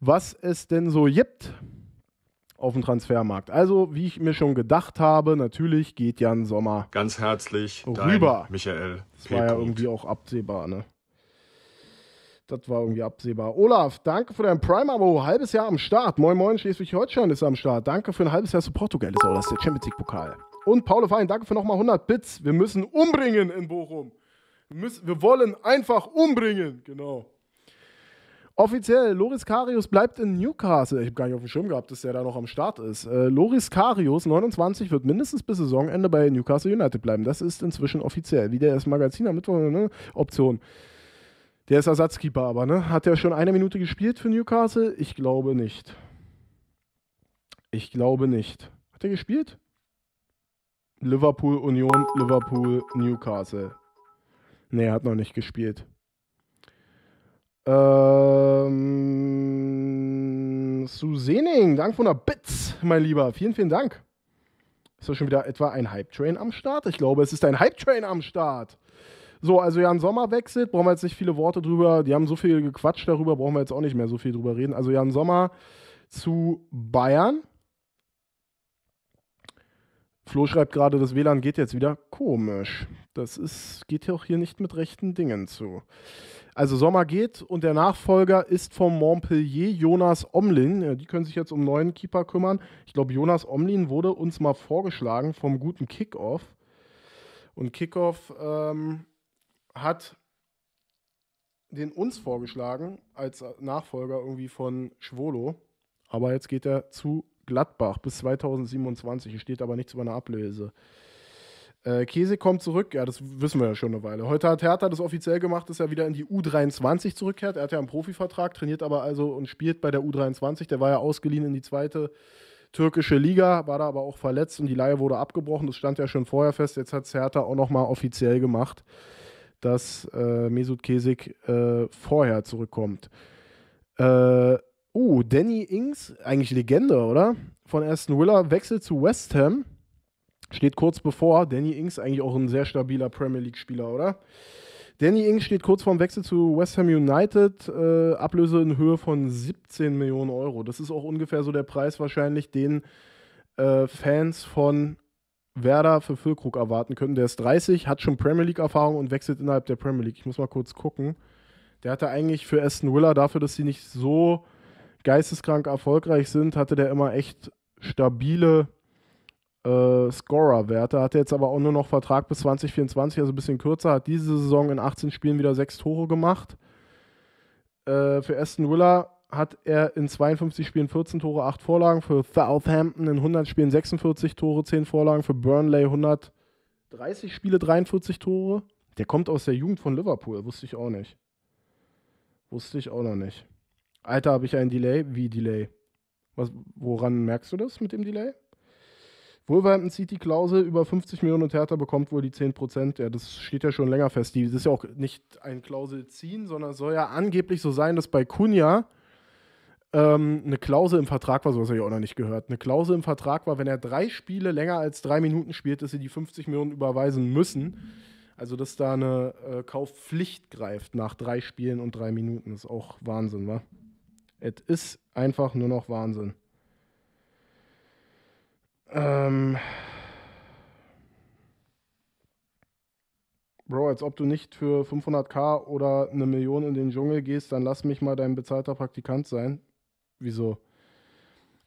was es denn so gibt auf dem Transfermarkt. Also, wie ich mir schon gedacht habe, natürlich geht Jan Sommer. Ganz herzlich rüber. Michael. Das war ja irgendwie auch absehbar, ne? Das war irgendwie absehbar. Olaf, danke für dein Prime-Abo. Halbes Jahr am Start. Moin Moin, Schleswig-Holstein ist am Start. Danke für ein halbes Jahr zu Portugal. Ist auch das ist der Champions League-Pokal. Und Paulo Fein, danke für nochmal 100 Bits. Wir müssen umbringen in Bochum. Wir, müssen, wir wollen einfach umbringen. Genau. Offiziell, Loris Karius bleibt in Newcastle. Ich habe gar nicht auf dem Schirm gehabt, dass der da noch am Start ist. Äh, Loris Karius, 29, wird mindestens bis Saisonende bei Newcastle United bleiben. Das ist inzwischen offiziell. Wie der das Magazin am Mittwoch, ne? Option. Der ist Ersatzkeeper aber, ne? Hat der schon eine Minute gespielt für Newcastle? Ich glaube nicht. Ich glaube nicht. Hat er gespielt? Liverpool Union, Liverpool, Newcastle. Nee, er hat noch nicht gespielt. Ähm, Susening, Dank von der Bits, mein Lieber. Vielen, vielen Dank. Ist das schon wieder etwa ein Hype-Train am Start? Ich glaube, es ist ein Hype-Train am Start. So, also Jan Sommer wechselt, brauchen wir jetzt nicht viele Worte drüber. Die haben so viel gequatscht darüber, brauchen wir jetzt auch nicht mehr so viel drüber reden. Also Jan Sommer zu Bayern. Flo schreibt gerade, das WLAN geht jetzt wieder. Komisch. Das ist, geht ja auch hier nicht mit rechten Dingen zu. Also Sommer geht und der Nachfolger ist vom Montpellier Jonas Omlin. Ja, die können sich jetzt um neuen Keeper kümmern. Ich glaube, Jonas Omlin wurde uns mal vorgeschlagen vom guten Kickoff. Und Kickoff ähm, hat den uns vorgeschlagen als Nachfolger irgendwie von Schwolo. Aber jetzt geht er zu Gladbach bis 2027. Hier steht aber nichts über eine Ablöse. Äh, Käse kommt zurück, ja, das wissen wir ja schon eine Weile. Heute hat Hertha das offiziell gemacht, dass er wieder in die U23 zurückkehrt. Er hat ja einen Profivertrag, trainiert aber also und spielt bei der U23. Der war ja ausgeliehen in die zweite türkische Liga, war da aber auch verletzt und die Leihe wurde abgebrochen. Das stand ja schon vorher fest. Jetzt hat es Hertha auch nochmal offiziell gemacht, dass äh, Mesut Kesik äh, vorher zurückkommt. Äh, uh, Danny Ings, eigentlich Legende, oder? Von Aston Willer, wechselt zu West Ham steht kurz bevor. Danny Ings eigentlich auch ein sehr stabiler Premier League-Spieler, oder? Danny Ings steht kurz vorm Wechsel zu West Ham United. Äh, Ablöse in Höhe von 17 Millionen Euro. Das ist auch ungefähr so der Preis wahrscheinlich, den äh, Fans von Werder für Füllkrug erwarten können. Der ist 30, hat schon Premier League-Erfahrung und wechselt innerhalb der Premier League. Ich muss mal kurz gucken. Der hatte eigentlich für Aston Willer, dafür, dass sie nicht so geisteskrank erfolgreich sind, hatte der immer echt stabile äh, Scorer-Werte. hatte jetzt aber auch nur noch Vertrag bis 2024, also ein bisschen kürzer. Hat diese Saison in 18 Spielen wieder sechs Tore gemacht. Äh, für Aston Villa hat er in 52 Spielen 14 Tore, 8 Vorlagen. Für Southampton in 100 Spielen 46 Tore, 10 Vorlagen. Für Burnley 130 Spiele, 43 Tore. Der kommt aus der Jugend von Liverpool, wusste ich auch nicht. Wusste ich auch noch nicht. Alter, habe ich einen Delay? Wie Delay? Was, woran merkst du das mit dem Delay? Wolverhampton zieht die Klausel über 50 Millionen und Hertha bekommt wohl die 10 Prozent. Ja, das steht ja schon länger fest. das ist ja auch nicht ein Klausel ziehen, sondern soll ja angeblich so sein, dass bei Kunja ähm, eine Klausel im Vertrag war, sowas habe ich auch noch nicht gehört. Eine Klausel im Vertrag war, wenn er drei Spiele länger als drei Minuten spielt, dass sie die 50 Millionen überweisen müssen. Also, dass da eine äh, Kaufpflicht greift nach drei Spielen und drei Minuten, Das ist auch Wahnsinn, wa? Es ist einfach nur noch Wahnsinn. Ähm. Bro, als ob du nicht für 500k oder eine Million in den Dschungel gehst, dann lass mich mal dein bezahlter Praktikant sein. Wieso?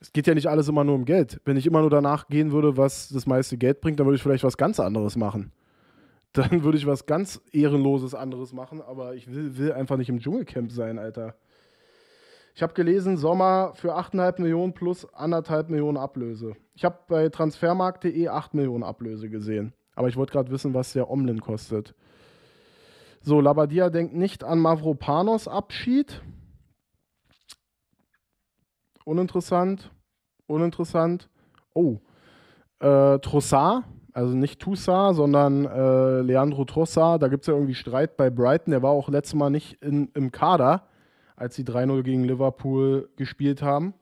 Es geht ja nicht alles immer nur um Geld. Wenn ich immer nur danach gehen würde, was das meiste Geld bringt, dann würde ich vielleicht was ganz anderes machen. Dann würde ich was ganz Ehrenloses anderes machen, aber ich will, will einfach nicht im Dschungelcamp sein, Alter. Ich habe gelesen, Sommer für 8,5 Millionen plus 1,5 Millionen Ablöse. Ich habe bei transfermarkt.de 8 Millionen Ablöse gesehen. Aber ich wollte gerade wissen, was der Omlin kostet. So, Labadia denkt nicht an Mavropanos Abschied. Uninteressant. Uninteressant. Oh. Äh, Trossard, also nicht Toussaint, sondern äh, Leandro Trossard. Da gibt es ja irgendwie Streit bei Brighton. Der war auch letztes Mal nicht in, im Kader als sie 3-0 gegen Liverpool gespielt haben.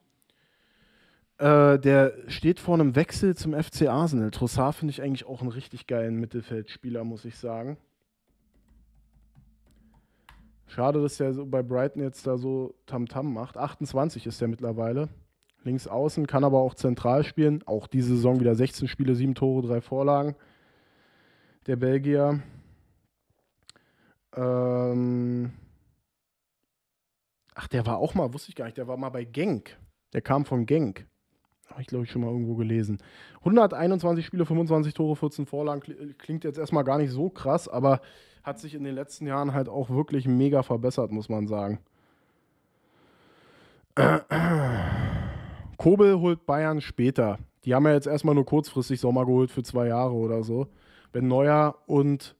Äh, der steht vor einem Wechsel zum FC Arsenal. Trossard finde ich eigentlich auch einen richtig geilen Mittelfeldspieler, muss ich sagen. Schade, dass der so bei Brighton jetzt da so Tamtam -Tam macht. 28 ist er mittlerweile. Links außen, kann aber auch zentral spielen. Auch diese Saison wieder 16 Spiele, 7 Tore, 3 Vorlagen. Der Belgier. Ähm, Ach, der war auch mal, wusste ich gar nicht, der war mal bei Genk. Der kam von Genk. Habe ich, glaube ich, schon mal irgendwo gelesen. 121 Spiele, 25 Tore, 14 Vorlagen. Äh, klingt jetzt erstmal gar nicht so krass, aber hat sich in den letzten Jahren halt auch wirklich mega verbessert, muss man sagen. Kobel holt Bayern später. Die haben ja jetzt erstmal nur kurzfristig Sommer geholt für zwei Jahre oder so. Wenn Neuer und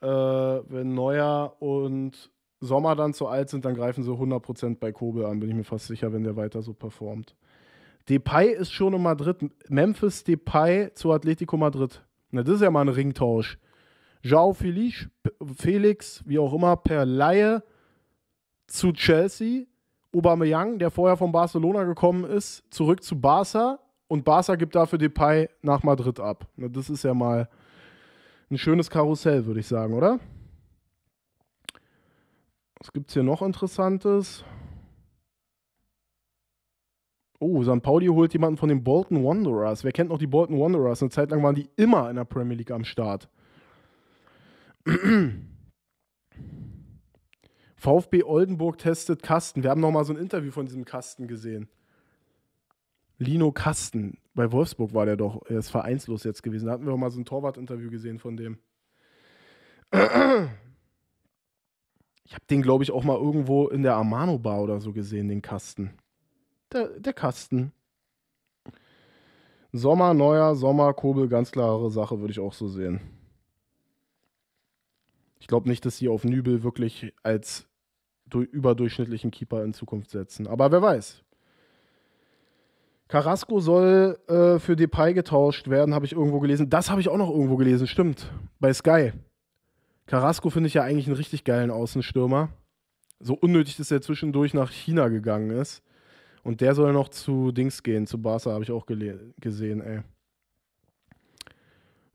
äh, wenn Neuer und Sommer dann zu alt sind, dann greifen sie 100% bei Kobel an, bin ich mir fast sicher, wenn der weiter so performt. Depay ist schon in Madrid. Memphis Depay zu Atletico Madrid. Na, das ist ja mal ein Ringtausch. Jao Felix, Felix, wie auch immer, per Laie zu Chelsea. Aubameyang, der vorher von Barcelona gekommen ist, zurück zu Barca. Und Barca gibt dafür Depay nach Madrid ab. Na, das ist ja mal ein schönes Karussell, würde ich sagen, oder? Was gibt es hier noch Interessantes? Oh, St. Pauli holt jemanden von den Bolton Wanderers. Wer kennt noch die Bolton Wanderers? Eine Zeit lang waren die immer in der Premier League am Start. VfB Oldenburg testet Kasten. Wir haben noch mal so ein Interview von diesem Kasten gesehen. Lino Kasten. Bei Wolfsburg war der doch. Er ist vereinslos jetzt gewesen. Da hatten wir auch mal so ein Torwart-Interview gesehen von dem. Ich habe den, glaube ich, auch mal irgendwo in der Amano-Bar oder so gesehen, den Kasten. Der, der Kasten. Sommer, neuer Sommer, Kobel, ganz klare Sache, würde ich auch so sehen. Ich glaube nicht, dass sie auf Nübel wirklich als überdurchschnittlichen Keeper in Zukunft setzen. Aber wer weiß. Carrasco soll äh, für Depay getauscht werden, habe ich irgendwo gelesen. Das habe ich auch noch irgendwo gelesen, stimmt. Bei Sky. Carrasco finde ich ja eigentlich einen richtig geilen Außenstürmer. So unnötig, dass er zwischendurch nach China gegangen ist. Und der soll noch zu Dings gehen, zu Barca habe ich auch gesehen, ey.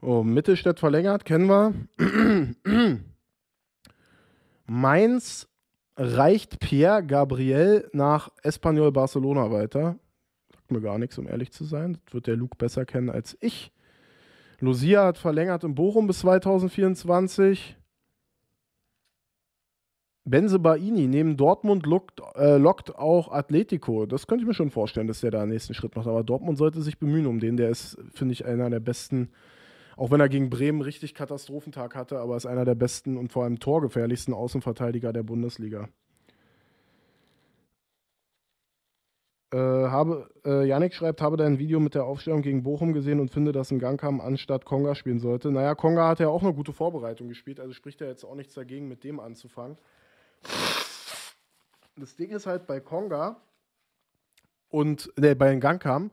Oh, Mittelstädt verlängert, kennen wir. Mainz reicht Pierre Gabriel nach Espanyol Barcelona weiter. Sagt mir gar nichts, um ehrlich zu sein. Das wird der Luke besser kennen als ich. Lucia hat verlängert in Bochum bis 2024. Benze Baini neben Dortmund lockt, äh, lockt auch Atletico. Das könnte ich mir schon vorstellen, dass der da einen nächsten Schritt macht. Aber Dortmund sollte sich bemühen um den. Der ist, finde ich, einer der besten, auch wenn er gegen Bremen richtig Katastrophentag hatte, aber ist einer der besten und vor allem torgefährlichsten Außenverteidiger der Bundesliga. Äh, habe, äh, Janik schreibt, habe dein Video mit der Aufstellung gegen Bochum gesehen und finde, dass ein Gangkamm anstatt Konga spielen sollte. Naja, Konga hat ja auch eine gute Vorbereitung gespielt, also spricht er jetzt auch nichts dagegen, mit dem anzufangen. Das Ding ist halt bei Konga und nee, bei den Gangkam,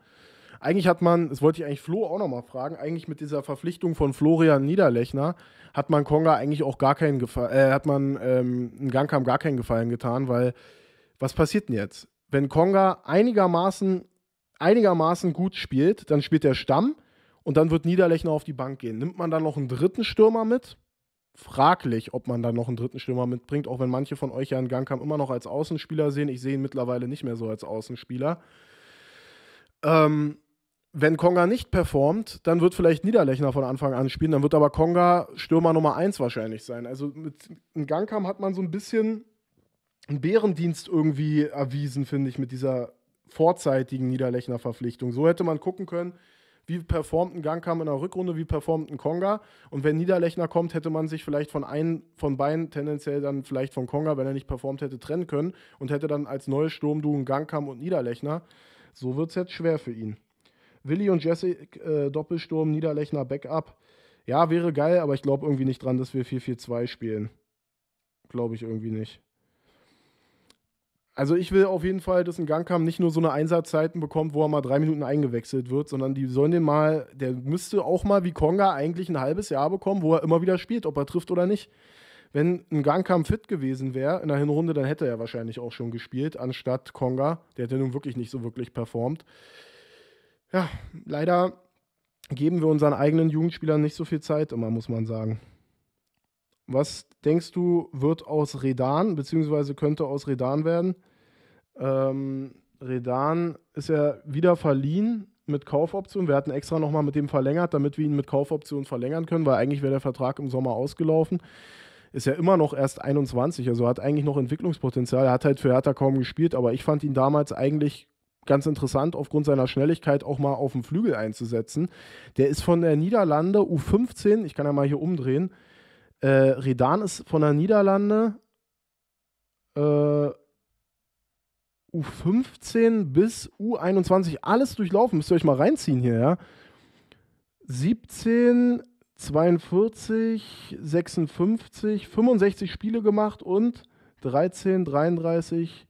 eigentlich hat man, das wollte ich eigentlich Flo auch nochmal fragen, eigentlich mit dieser Verpflichtung von Florian Niederlechner hat man Konga eigentlich auch gar keinen Gefallen, äh, hat man ähm, Gangkam gar keinen Gefallen getan, weil was passiert denn jetzt? Wenn Konga einigermaßen, einigermaßen gut spielt, dann spielt der Stamm und dann wird Niederlechner auf die Bank gehen. Nimmt man dann noch einen dritten Stürmer mit? fraglich, ob man da noch einen dritten Stürmer mitbringt, auch wenn manche von euch ja einen Gangkamp immer noch als Außenspieler sehen. Ich sehe ihn mittlerweile nicht mehr so als Außenspieler. Ähm, wenn Konga nicht performt, dann wird vielleicht Niederlechner von Anfang an spielen, dann wird aber Konga Stürmer Nummer 1 wahrscheinlich sein. Also mit einem Gangkamp hat man so ein bisschen einen Bärendienst irgendwie erwiesen, finde ich, mit dieser vorzeitigen Niederlechner Verpflichtung. So hätte man gucken können, wie performt ein Gangkamm in der Rückrunde, wie performt ein Konga. Und wenn Niederlechner kommt, hätte man sich vielleicht von einem von beiden tendenziell dann vielleicht von Konga, wenn er nicht performt hätte, trennen können und hätte dann als neues Sturmduo einen Gangkamm und Niederlechner. So wird es jetzt schwer für ihn. Willi und Jesse äh, Doppelsturm, Niederlechner Backup. Ja, wäre geil, aber ich glaube irgendwie nicht dran, dass wir 4-4-2 spielen. Glaube ich irgendwie nicht. Also ich will auf jeden Fall, dass ein Gangkamm nicht nur so eine Einsatzzeiten bekommt, wo er mal drei Minuten eingewechselt wird, sondern die sollen den mal, der müsste auch mal wie Konga eigentlich ein halbes Jahr bekommen, wo er immer wieder spielt, ob er trifft oder nicht. Wenn ein Gangkamm fit gewesen wäre in der Hinrunde, dann hätte er wahrscheinlich auch schon gespielt, anstatt Konga. Der hätte nun wirklich nicht so wirklich performt. Ja, leider geben wir unseren eigenen Jugendspielern nicht so viel Zeit immer, muss man sagen. Was denkst du, wird aus Redan, beziehungsweise könnte aus Redan werden? Ähm, Redan ist ja wieder verliehen mit Kaufoption. Wir hatten extra nochmal mit dem verlängert, damit wir ihn mit Kaufoption verlängern können, weil eigentlich wäre der Vertrag im Sommer ausgelaufen. Ist ja immer noch erst 21, also hat eigentlich noch Entwicklungspotenzial. Er hat halt für Hertha kaum gespielt, aber ich fand ihn damals eigentlich ganz interessant, aufgrund seiner Schnelligkeit auch mal auf dem Flügel einzusetzen. Der ist von der Niederlande U15, ich kann ja mal hier umdrehen, äh, Redan ist von der Niederlande äh, U15 bis U21 alles durchlaufen. Müsst ihr euch mal reinziehen hier, ja. 17, 42, 56, 65 Spiele gemacht und 13, 33,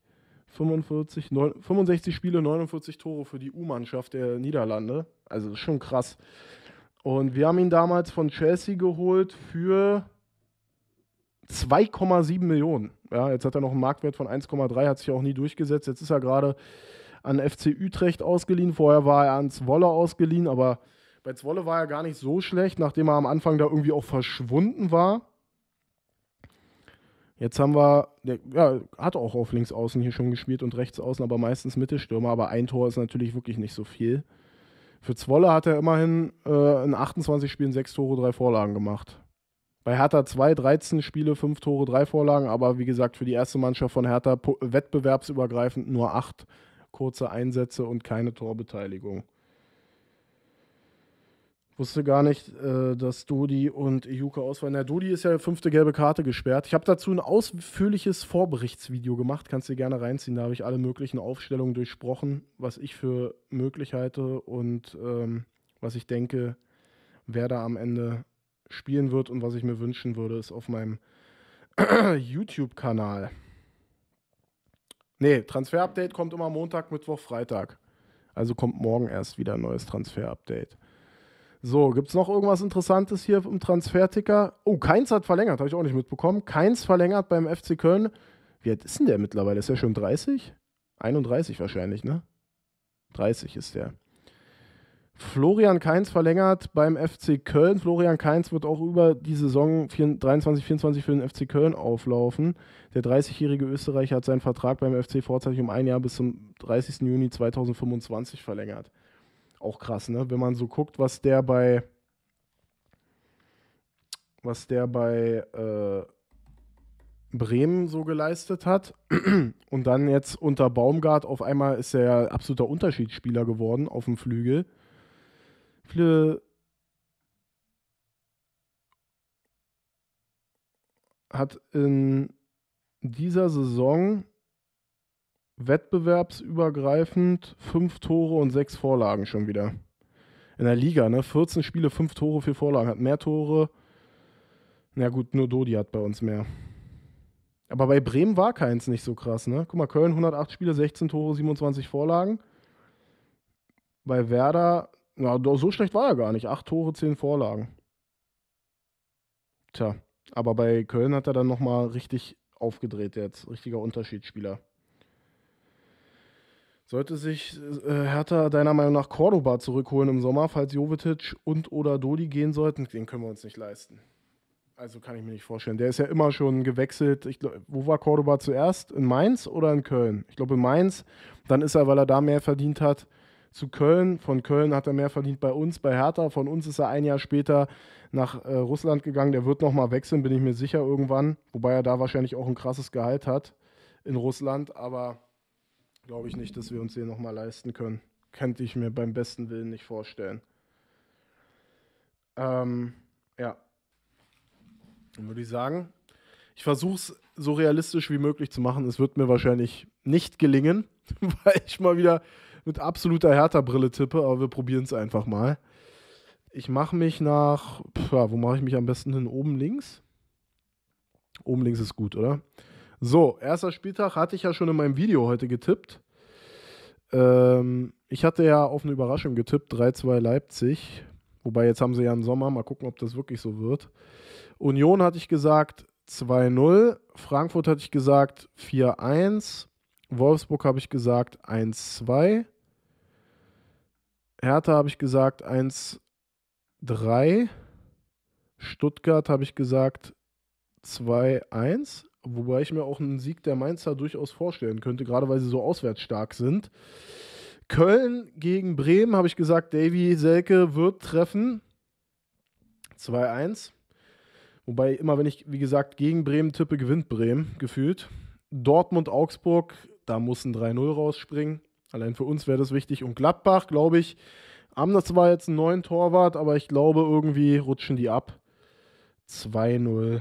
45, 9, 65 Spiele, 49 Tore für die U-Mannschaft der Niederlande. Also schon krass. Und wir haben ihn damals von Chelsea geholt für 2,7 Millionen. Ja, jetzt hat er noch einen Marktwert von 1,3, hat sich auch nie durchgesetzt. Jetzt ist er gerade an FC Utrecht ausgeliehen. Vorher war er an Zwolle ausgeliehen, aber bei Zwolle war er gar nicht so schlecht, nachdem er am Anfang da irgendwie auch verschwunden war. Jetzt haben wir, der ja, hat auch auf links außen hier schon gespielt und rechts außen, aber meistens Mittelstürmer. Aber ein Tor ist natürlich wirklich nicht so viel. Für Zwolle hat er immerhin äh, in 28 Spielen sechs Tore, drei Vorlagen gemacht. Bei Hertha 2, 13 Spiele, 5 Tore, 3 Vorlagen, aber wie gesagt, für die erste Mannschaft von Hertha wettbewerbsübergreifend nur 8 kurze Einsätze und keine Torbeteiligung. Wusste gar nicht, äh, dass Dodi und Juka ausfallen. Na, Dodi ist ja fünfte gelbe Karte gesperrt. Ich habe dazu ein ausführliches Vorberichtsvideo gemacht. Kannst du gerne reinziehen. Da habe ich alle möglichen Aufstellungen durchsprochen, was ich für möglich halte und ähm, was ich denke, wer da am Ende spielen wird und was ich mir wünschen würde, ist auf meinem YouTube-Kanal. Nee, Transfer-Update kommt immer Montag, Mittwoch, Freitag. Also kommt morgen erst wieder ein neues Transfer-Update. So, gibt es noch irgendwas Interessantes hier im Transferticker? Oh, Keins hat verlängert, habe ich auch nicht mitbekommen. Keins verlängert beim FC Köln. Wie alt ist denn der mittlerweile? Ist er schon 30? 31 wahrscheinlich, ne? 30 ist der. Florian Kainz verlängert beim FC Köln. Florian Kainz wird auch über die Saison 23, 24 für den FC Köln auflaufen. Der 30-jährige Österreicher hat seinen Vertrag beim FC vorzeitig um ein Jahr bis zum 30. Juni 2025 verlängert. Auch krass, ne? Wenn man so guckt, was der bei was der bei äh, Bremen so geleistet hat. Und dann jetzt unter Baumgart auf einmal ist er ja absoluter Unterschiedsspieler geworden auf dem Flügel. Viele hat in dieser Saison wettbewerbsübergreifend fünf Tore und sechs Vorlagen schon wieder. In der Liga, ne? 14 Spiele, fünf Tore, vier Vorlagen. Hat mehr Tore. Na gut, nur Dodi hat bei uns mehr. Aber bei Bremen war keins nicht so krass, ne? Guck mal, Köln 108 Spiele, 16 Tore, 27 Vorlagen. Bei Werder na, so schlecht war er gar nicht. Acht Tore, zehn Vorlagen. Tja, aber bei Köln hat er dann nochmal richtig aufgedreht jetzt. Richtiger Unterschiedsspieler. Sollte sich äh, Hertha deiner Meinung nach Cordoba zurückholen im Sommer, falls Jovetic und oder Dodi gehen sollten? Den können wir uns nicht leisten. Also kann ich mir nicht vorstellen. Der ist ja immer schon gewechselt. Ich glaub, wo war Cordoba zuerst? In Mainz oder in Köln? Ich glaube in Mainz. Dann ist er, weil er da mehr verdient hat, zu Köln. Von Köln hat er mehr verdient bei uns, bei Hertha. Von uns ist er ein Jahr später nach äh, Russland gegangen. Der wird nochmal wechseln, bin ich mir sicher irgendwann. Wobei er da wahrscheinlich auch ein krasses Gehalt hat in Russland. Aber glaube ich nicht, dass wir uns den nochmal leisten können. Könnte ich mir beim besten Willen nicht vorstellen. Ähm, ja. Dann würde ich sagen, ich versuche es so realistisch wie möglich zu machen. Es wird mir wahrscheinlich nicht gelingen, weil ich mal wieder mit absoluter Hertha-Brille tippe, aber wir probieren es einfach mal. Ich mache mich nach, pf, wo mache ich mich am besten hin? Oben links? Oben links ist gut, oder? So, erster Spieltag hatte ich ja schon in meinem Video heute getippt. Ähm, ich hatte ja auf eine Überraschung getippt, 3-2 Leipzig. Wobei jetzt haben sie ja einen Sommer, mal gucken, ob das wirklich so wird. Union hatte ich gesagt 2-0, Frankfurt hatte ich gesagt 4-1, Wolfsburg habe ich gesagt 1-2, Hertha habe ich gesagt 1-3. Stuttgart habe ich gesagt 2-1. Wobei ich mir auch einen Sieg der Mainzer durchaus vorstellen könnte, gerade weil sie so auswärts stark sind. Köln gegen Bremen habe ich gesagt, Davy Selke wird treffen. 2-1. Wobei immer, wenn ich, wie gesagt, gegen Bremen tippe, gewinnt Bremen, gefühlt. Dortmund, Augsburg, da muss ein 3-0 rausspringen. Allein für uns wäre das wichtig. Und Gladbach, glaube ich, haben das zwar jetzt einen neuen Torwart, aber ich glaube, irgendwie rutschen die ab. 2-0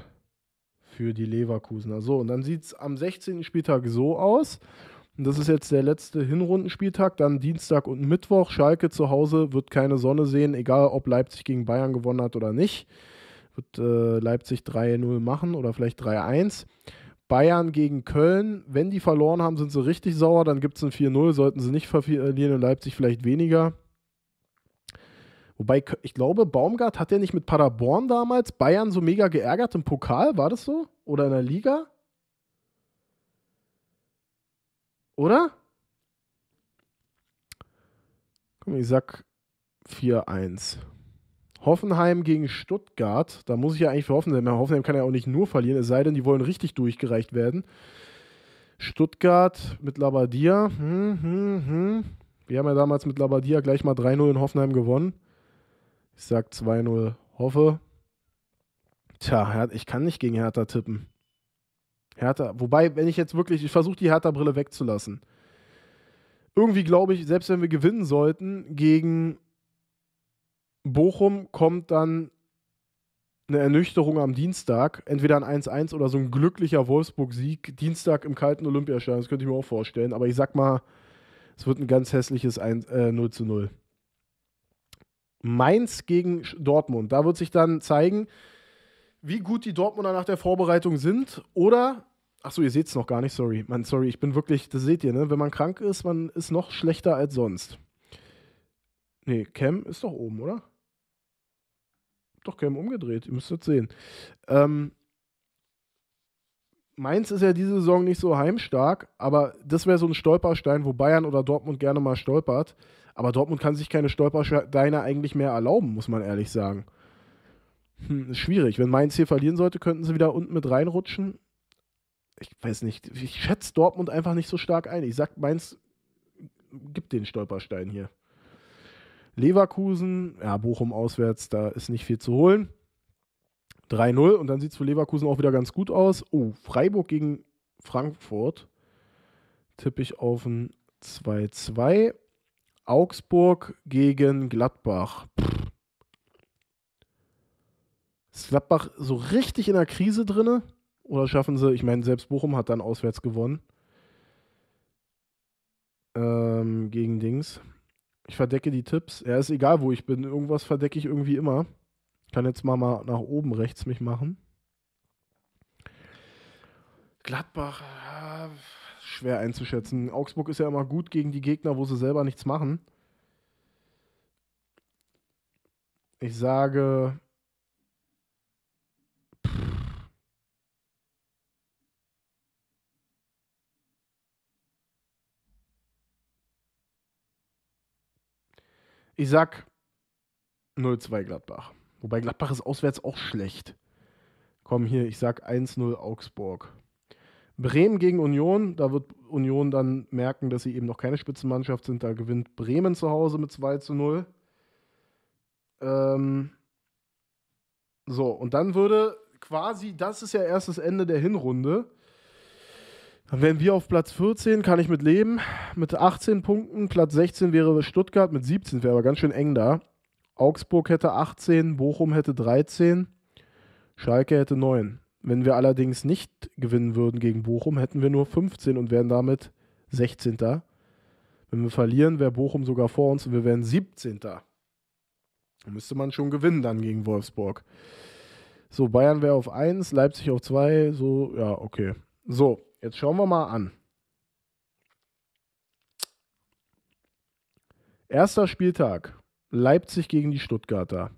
für die Leverkusener. So, und dann sieht es am 16. Spieltag so aus. Und das ist jetzt der letzte Hinrundenspieltag. Dann Dienstag und Mittwoch. Schalke zu Hause wird keine Sonne sehen, egal ob Leipzig gegen Bayern gewonnen hat oder nicht. Wird äh, Leipzig 3-0 machen oder vielleicht 3-1. Bayern gegen Köln, wenn die verloren haben, sind sie richtig sauer, dann gibt es ein 4-0, sollten sie nicht verlieren in Leipzig vielleicht weniger. Wobei, ich glaube, Baumgart hat ja nicht mit Paderborn damals Bayern so mega geärgert im Pokal, war das so? Oder in der Liga? Oder? Komm, ich sag 4-1. Hoffenheim gegen Stuttgart. Da muss ich ja eigentlich für Hoffenheim. Hoffenheim kann ja auch nicht nur verlieren, es sei denn, die wollen richtig durchgereicht werden. Stuttgart mit Labadia. Hm, hm, hm. Wir haben ja damals mit Labadia gleich mal 3-0 in Hoffenheim gewonnen. Ich sag 2-0 Hoffe. Tja, ich kann nicht gegen Hertha tippen. Hertha, wobei, wenn ich jetzt wirklich, ich versuche die Hertha-Brille wegzulassen. Irgendwie glaube ich, selbst wenn wir gewinnen sollten gegen Bochum kommt dann eine Ernüchterung am Dienstag, entweder ein 1-1 oder so ein glücklicher Wolfsburg-Sieg, Dienstag im kalten Olympiastadion, das könnte ich mir auch vorstellen, aber ich sag mal, es wird ein ganz hässliches 1, äh, 0 zu 0. Mainz gegen Dortmund, da wird sich dann zeigen, wie gut die Dortmunder nach der Vorbereitung sind oder Achso, ihr seht es noch gar nicht, sorry. Man, sorry, ich bin wirklich, das seht ihr, ne? Wenn man krank ist, man ist noch schlechter als sonst. Nee, Cam ist doch oben, oder? Doch, Cam umgedreht, ihr müsst das sehen. Ähm, Mainz ist ja diese Saison nicht so heimstark, aber das wäre so ein Stolperstein, wo Bayern oder Dortmund gerne mal stolpert. Aber Dortmund kann sich keine Stolpersteine eigentlich mehr erlauben, muss man ehrlich sagen. Hm, schwierig. Wenn Mainz hier verlieren sollte, könnten sie wieder unten mit reinrutschen. Ich weiß nicht. Ich schätze Dortmund einfach nicht so stark ein. Ich sag, Mainz gibt den Stolperstein hier. Leverkusen, ja, Bochum auswärts, da ist nicht viel zu holen. 3-0 und dann sieht es für Leverkusen auch wieder ganz gut aus. Oh, Freiburg gegen Frankfurt tippe ich auf ein 2-2. Augsburg gegen Gladbach. Pff. Ist Gladbach so richtig in der Krise drin? Oder schaffen sie, ich meine, selbst Bochum hat dann auswärts gewonnen. Ähm, gegen Dings. Ich verdecke die Tipps. Er ja, ist egal, wo ich bin. Irgendwas verdecke ich irgendwie immer. Ich kann jetzt mal, mal nach oben rechts mich machen. Gladbach, ja, schwer einzuschätzen. Augsburg ist ja immer gut gegen die Gegner, wo sie selber nichts machen. Ich sage Ich sag 0-2 Gladbach. Wobei Gladbach ist auswärts auch schlecht. Komm hier, ich sag 1-0 Augsburg. Bremen gegen Union, da wird Union dann merken, dass sie eben noch keine Spitzenmannschaft sind. Da gewinnt Bremen zu Hause mit 2 zu 0. Ähm so, und dann würde quasi, das ist ja erst das Ende der Hinrunde. Dann wären wir auf Platz 14, kann ich mit leben, mit 18 Punkten. Platz 16 wäre Stuttgart, mit 17 wäre aber ganz schön eng da. Augsburg hätte 18, Bochum hätte 13, Schalke hätte 9. Wenn wir allerdings nicht gewinnen würden gegen Bochum, hätten wir nur 15 und wären damit 16. Wenn wir verlieren, wäre Bochum sogar vor uns und wir wären 17. Da müsste man schon gewinnen dann gegen Wolfsburg. So, Bayern wäre auf 1, Leipzig auf 2, so, ja, okay. So, Jetzt schauen wir mal an. Erster Spieltag. Leipzig gegen die Stuttgarter.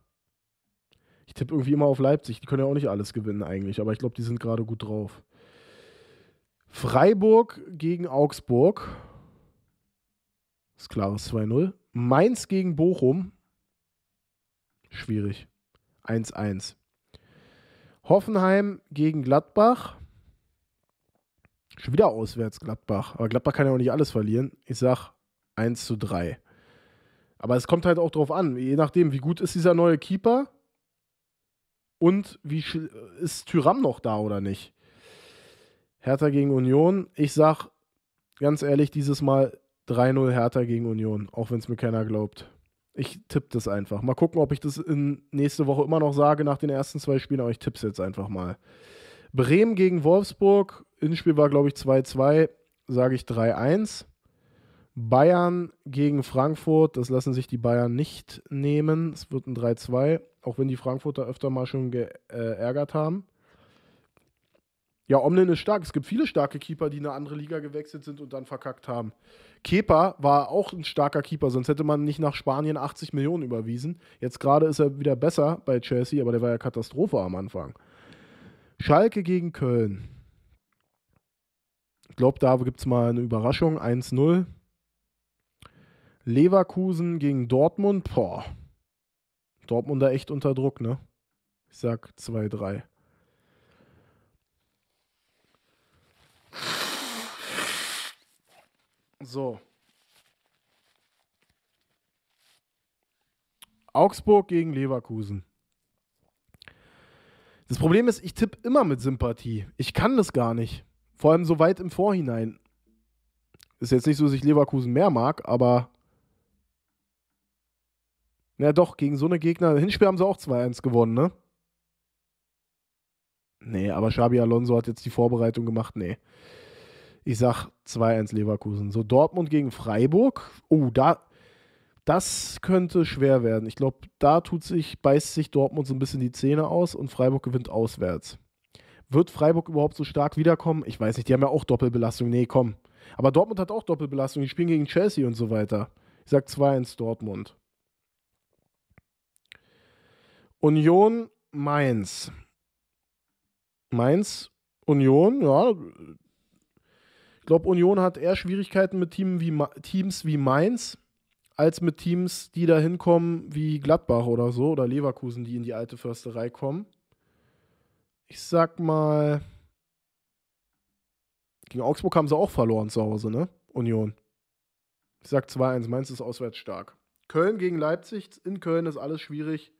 Ich tippe irgendwie immer auf Leipzig. Die können ja auch nicht alles gewinnen eigentlich, aber ich glaube, die sind gerade gut drauf. Freiburg gegen Augsburg. Das ist klares 2-0. Mainz gegen Bochum. Schwierig. 1-1. Hoffenheim gegen Gladbach. Schon wieder auswärts Gladbach. Aber Gladbach kann ja auch nicht alles verlieren. Ich sag 1 zu 3. Aber es kommt halt auch drauf an, je nachdem, wie gut ist dieser neue Keeper und wie ist Tyram noch da oder nicht. Hertha gegen Union. Ich sag ganz ehrlich, dieses Mal 3-0 Hertha gegen Union, auch wenn es mir keiner glaubt. Ich tippe das einfach. Mal gucken, ob ich das in nächste Woche immer noch sage nach den ersten zwei Spielen, aber ich tippe es jetzt einfach mal. Bremen gegen Wolfsburg Innenspiel war, glaube ich, 2-2, sage ich 3-1. Bayern gegen Frankfurt, das lassen sich die Bayern nicht nehmen. Es wird ein 3-2, auch wenn die Frankfurter öfter mal schon äh, geärgert äh, haben. Ja, Omlin ist stark. Es gibt viele starke Keeper, die in eine andere Liga gewechselt sind und dann verkackt haben. Kepa war auch ein starker Keeper, sonst hätte man nicht nach Spanien 80 Millionen überwiesen. Jetzt gerade ist er wieder besser bei Chelsea, aber der war ja Katastrophe am Anfang. Schalke gegen Köln. Ich glaube, da gibt es mal eine Überraschung. 1-0. Leverkusen gegen Dortmund. Boah. Dortmund da echt unter Druck, ne? Ich sag 2-3. So. Augsburg gegen Leverkusen. Das Problem ist, ich tippe immer mit Sympathie. Ich kann das gar nicht. Vor allem so weit im Vorhinein. Ist jetzt nicht so, dass ich Leverkusen mehr mag, aber. Ja, doch, gegen so eine Gegner. Hinspiel haben sie auch 2-1 gewonnen, ne? Nee, aber Xabi Alonso hat jetzt die Vorbereitung gemacht. Nee. Ich sag 2-1 Leverkusen. So, Dortmund gegen Freiburg. Oh, da. Das könnte schwer werden. Ich glaube, da tut sich, beißt sich Dortmund so ein bisschen die Zähne aus und Freiburg gewinnt auswärts. Wird Freiburg überhaupt so stark wiederkommen? Ich weiß nicht, die haben ja auch Doppelbelastung. Nee, komm. Aber Dortmund hat auch Doppelbelastung. Die spielen gegen Chelsea und so weiter. Ich sag 2-1 Dortmund. Union Mainz. Mainz, Union, ja. Ich glaube, Union hat eher Schwierigkeiten mit Team wie, Teams wie Mainz als mit Teams, die da hinkommen wie Gladbach oder so oder Leverkusen, die in die alte Försterei kommen ich sag mal, gegen Augsburg haben sie auch verloren zu Hause, ne? Union. Ich sag 2-1, Mainz ist auswärts stark. Köln gegen Leipzig, in Köln ist alles schwierig.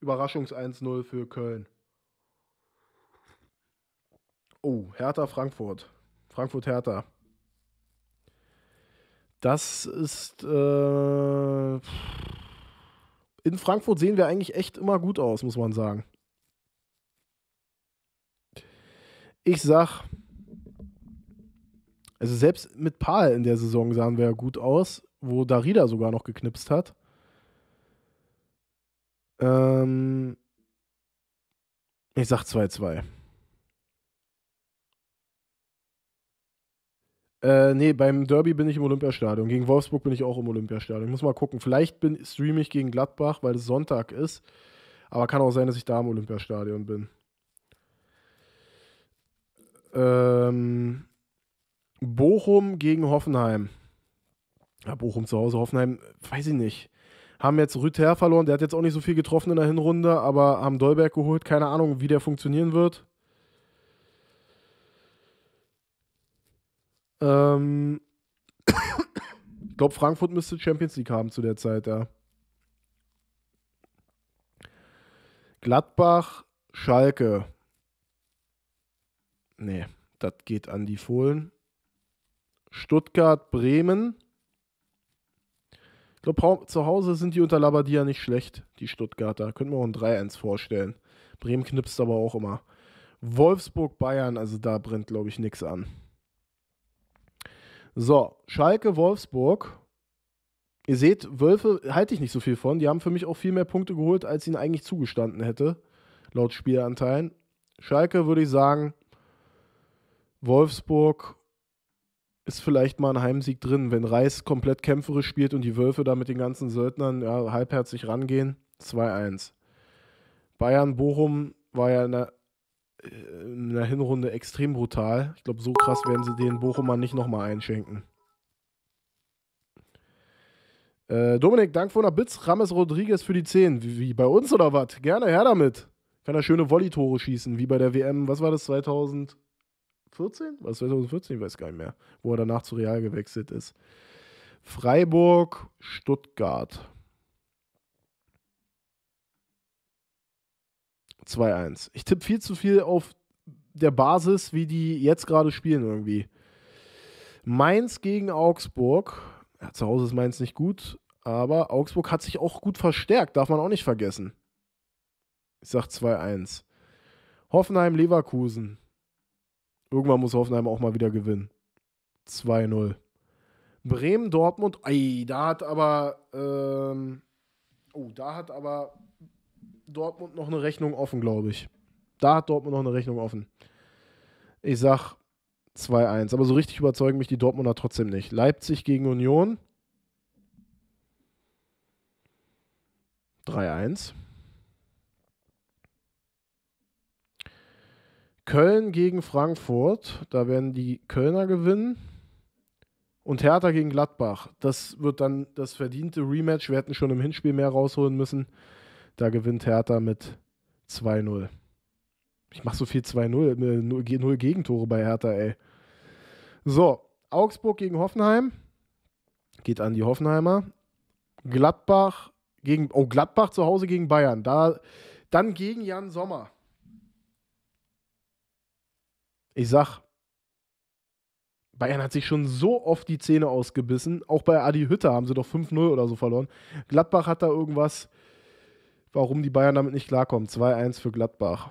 Überraschungs 1-0 für Köln. Oh, Hertha Frankfurt. Frankfurt Hertha. Das ist. Äh, in Frankfurt sehen wir eigentlich echt immer gut aus, muss man sagen. Ich sag, also selbst mit Paul in der Saison sahen wir ja gut aus, wo Darida sogar noch geknipst hat. Ähm, ich sag 2-2. Äh, nee, beim Derby bin ich im Olympiastadion. Gegen Wolfsburg bin ich auch im Olympiastadion. Ich muss mal gucken. Vielleicht streame ich gegen Gladbach, weil es Sonntag ist. Aber kann auch sein, dass ich da im Olympiastadion bin. Ähm, Bochum gegen Hoffenheim. Ja, Bochum zu Hause, Hoffenheim, weiß ich nicht. Haben jetzt Rüther verloren, der hat jetzt auch nicht so viel getroffen in der Hinrunde, aber haben Dolberg geholt, keine Ahnung, wie der funktionieren wird. Ähm, ich glaube, Frankfurt müsste Champions League haben zu der Zeit, ja. Gladbach, Schalke. Nee, das geht an die Fohlen. Stuttgart, Bremen. Ich glaube, zu Hause sind die unter Labadia nicht schlecht, die Stuttgarter. Könnten wir auch ein 3-1 vorstellen. Bremen knipst aber auch immer. Wolfsburg, Bayern, also da brennt, glaube ich, nichts an. So, Schalke, Wolfsburg. Ihr seht, Wölfe halte ich nicht so viel von. Die haben für mich auch viel mehr Punkte geholt, als ihnen eigentlich zugestanden hätte, laut Spielanteilen. Schalke würde ich sagen Wolfsburg ist vielleicht mal ein Heimsieg drin, wenn Reis komplett kämpferisch spielt und die Wölfe da mit den ganzen Söldnern ja, halbherzig rangehen. 2-1. Bayern-Bochum war ja in der, äh, in der, Hinrunde extrem brutal. Ich glaube, so krass werden sie den Bochumern nicht nochmal einschenken. Äh, Dominik, Dank von der Bitz. Rames Rodriguez für die 10. Wie, wie bei uns oder was? Gerne, her damit. Kann er schöne Volley-Tore schießen, wie bei der WM. Was war das? 2000? 14? Was 2014? Ich weiß gar nicht mehr. Wo er danach zu Real gewechselt ist. Freiburg, Stuttgart. 2-1. Ich tippe viel zu viel auf der Basis, wie die jetzt gerade spielen irgendwie. Mainz gegen Augsburg. Ja, zu Hause ist Mainz nicht gut, aber Augsburg hat sich auch gut verstärkt, darf man auch nicht vergessen. Ich sage 2-1. Hoffenheim, Leverkusen. Irgendwann muss Hoffenheim auch mal wieder gewinnen. 2-0. Bremen, Dortmund, ei, da hat aber, ähm, oh, da hat aber Dortmund noch eine Rechnung offen, glaube ich. Da hat Dortmund noch eine Rechnung offen. Ich sag 2-1, aber so richtig überzeugen mich die Dortmunder trotzdem nicht. Leipzig gegen Union. 3-1. Köln gegen Frankfurt, da werden die Kölner gewinnen. Und Hertha gegen Gladbach, das wird dann das verdiente Rematch. Wir hätten schon im Hinspiel mehr rausholen müssen. Da gewinnt Hertha mit 2-0. Ich mache so viel 2-0, 0 äh, Gegentore bei Hertha, ey. So, Augsburg gegen Hoffenheim. Geht an die Hoffenheimer. Gladbach gegen, oh, Gladbach zu Hause gegen Bayern. Da, dann gegen Jan Sommer ich sag, Bayern hat sich schon so oft die Zähne ausgebissen. Auch bei Adi Hütter haben sie doch 5-0 oder so verloren. Gladbach hat da irgendwas, warum die Bayern damit nicht klarkommen. 2-1 für Gladbach.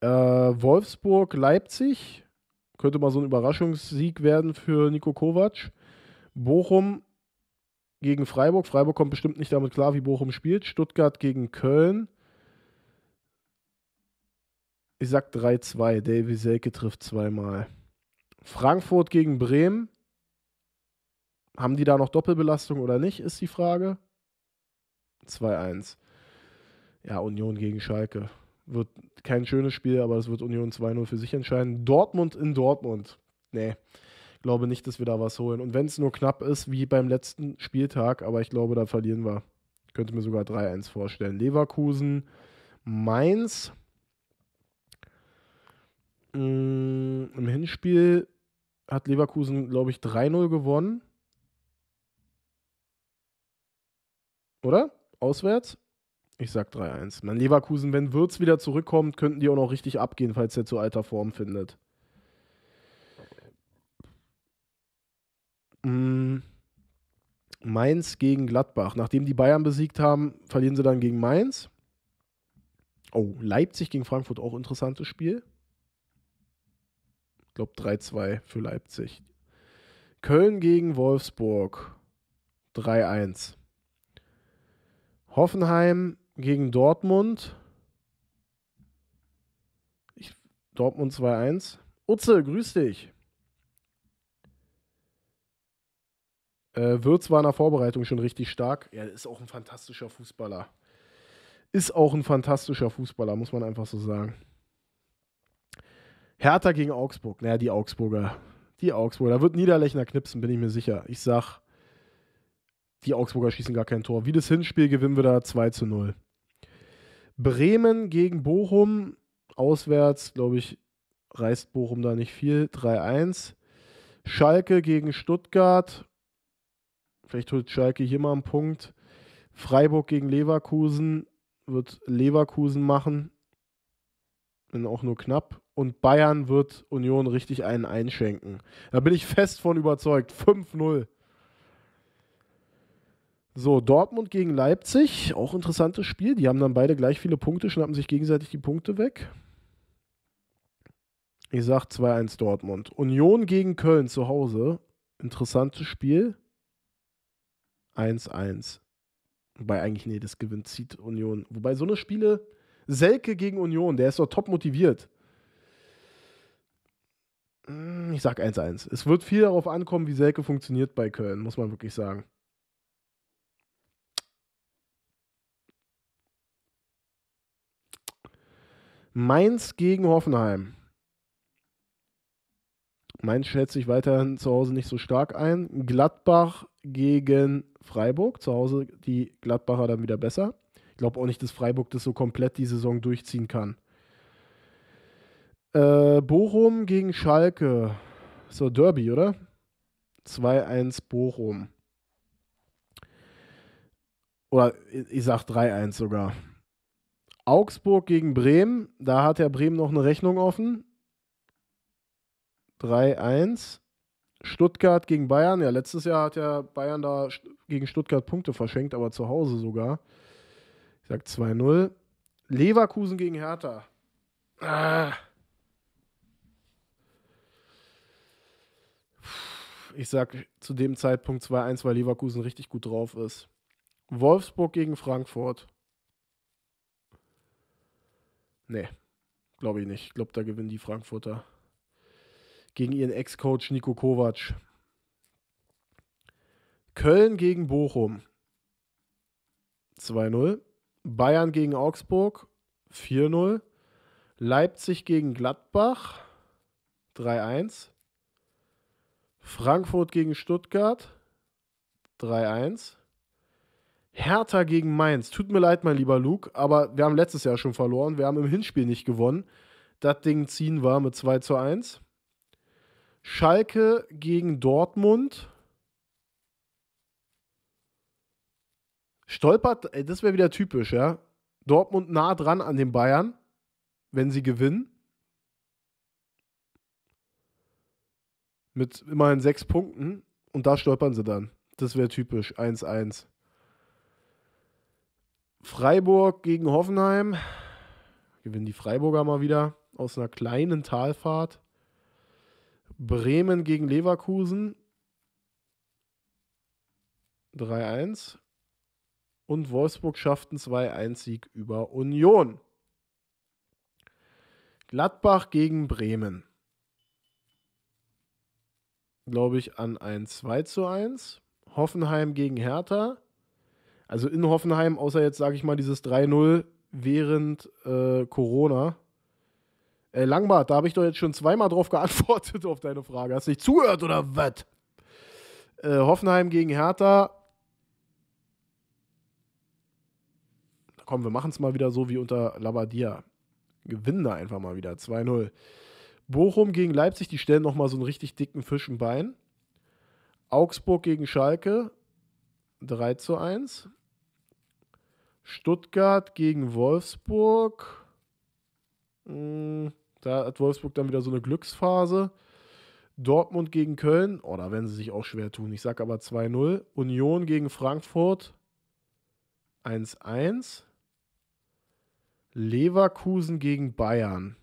Äh, Wolfsburg, Leipzig. Könnte mal so ein Überraschungssieg werden für Nico Kovac. Bochum gegen Freiburg. Freiburg kommt bestimmt nicht damit klar, wie Bochum spielt. Stuttgart gegen Köln. Ich sag 3-2. Davy Selke trifft zweimal. Frankfurt gegen Bremen. Haben die da noch Doppelbelastung oder nicht, ist die Frage. 2-1. Ja, Union gegen Schalke. Wird kein schönes Spiel, aber es wird Union 2-0 für sich entscheiden. Dortmund in Dortmund. Nee, glaube nicht, dass wir da was holen. Und wenn es nur knapp ist, wie beim letzten Spieltag, aber ich glaube, da verlieren wir. könnte mir sogar 3-1 vorstellen. Leverkusen, Mainz. Mm, Im Hinspiel hat Leverkusen, glaube ich, 3-0 gewonnen. Oder? Auswärts? Ich sag 3-1. Mein Leverkusen, wenn Würz wieder zurückkommt, könnten die auch noch richtig abgehen, falls er zu alter Form findet. Mhm. Mainz gegen Gladbach. Nachdem die Bayern besiegt haben, verlieren sie dann gegen Mainz. Oh, Leipzig gegen Frankfurt auch interessantes Spiel. Ich glaube 3-2 für Leipzig. Köln gegen Wolfsburg 3-1. Hoffenheim gegen Dortmund. Ich, Dortmund 2-1. Utze, grüß dich. Äh, Wirtz war in der Vorbereitung schon richtig stark. Er ist auch ein fantastischer Fußballer. Ist auch ein fantastischer Fußballer, muss man einfach so sagen. Hertha gegen Augsburg. Naja, die Augsburger. Die Augsburger. Da wird Niederlechner knipsen, bin ich mir sicher. Ich sag, die Augsburger schießen gar kein Tor. Wie das Hinspiel gewinnen wir da 2 zu 0. Bremen gegen Bochum. Auswärts, glaube ich, reißt Bochum da nicht viel. 3-1. Schalke gegen Stuttgart. Vielleicht holt Schalke hier mal einen Punkt. Freiburg gegen Leverkusen wird Leverkusen machen wenn auch nur knapp. Und Bayern wird Union richtig einen einschenken. Da bin ich fest von überzeugt. 5-0. So, Dortmund gegen Leipzig, auch interessantes Spiel. Die haben dann beide gleich viele Punkte, schnappen sich gegenseitig die Punkte weg. Ich sag 2-1 Dortmund. Union gegen Köln zu Hause, interessantes Spiel. 1-1. Wobei eigentlich, nee, das gewinnt, zieht Union. Wobei so eine Spiele, Selke gegen Union, der ist doch top motiviert. Hm, ich sag 1-1. Es wird viel darauf ankommen, wie Selke funktioniert bei Köln, muss man wirklich sagen. Mainz gegen Hoffenheim. Mainz schätze ich weiterhin zu Hause nicht so stark ein. Gladbach gegen Freiburg. Zu Hause die Gladbacher dann wieder besser. Ich glaube auch nicht, dass Freiburg das so komplett die Saison durchziehen kann. Äh, Bochum gegen Schalke. So, Derby, oder? 2-1 Bochum. Oder ich sag 3-1 sogar. Augsburg gegen Bremen. Da hat ja Bremen noch eine Rechnung offen. 3-1. Stuttgart gegen Bayern. Ja, letztes Jahr hat ja Bayern da gegen Stuttgart Punkte verschenkt, aber zu Hause sogar. Ich sag 2-0. Leverkusen gegen Hertha. Ah. Ich sag zu dem Zeitpunkt 2-1, weil Leverkusen richtig gut drauf ist. Wolfsburg gegen Frankfurt. Nee, glaube ich nicht. Ich glaube, da gewinnen die Frankfurter. Gegen ihren Ex-Coach Nico Kovac. Köln gegen Bochum. 2-0. Bayern gegen Augsburg 4-0. Leipzig gegen Gladbach 3-1. Frankfurt gegen Stuttgart 3-1. Hertha gegen Mainz. Tut mir leid, mein lieber Luke, aber wir haben letztes Jahr schon verloren. Wir haben im Hinspiel nicht gewonnen. Das Ding ziehen war mit 2 zu 1. Schalke gegen Dortmund Stolpert, äh, das wäre wieder typisch, ja. Dortmund nah dran an den Bayern, wenn sie gewinnen. Mit immerhin sechs Punkten. Und da stolpern sie dann. Das wäre typisch. 1-1. Freiburg gegen Hoffenheim. Gewinnen die Freiburger mal wieder aus einer kleinen Talfahrt. Bremen gegen Leverkusen. 3-1 und Wolfsburg schafften 2-1-Sieg über Union. Gladbach gegen Bremen. Glaube ich an ein 2 zu 1. Hoffenheim gegen Hertha. Also in Hoffenheim, außer jetzt sage ich mal dieses 3-0 während äh, Corona. Äh, Langbart, da habe ich doch jetzt schon zweimal drauf geantwortet auf deine Frage. Hast du nicht zugehört oder was? Äh, Hoffenheim gegen Hertha komm, wir machen es mal wieder so wie unter Labadia. Gewinnen da einfach mal wieder. 2-0. Bochum gegen Leipzig, die stellen nochmal so einen richtig dicken Fisch im Bein. Augsburg gegen Schalke 3 zu 1. Stuttgart gegen Wolfsburg. Hm, da hat Wolfsburg dann wieder so eine Glücksphase. Dortmund gegen Köln. Oh, da werden sie sich auch schwer tun. Ich sage aber 2-0. Union gegen Frankfurt 1-1. Leverkusen gegen Bayern.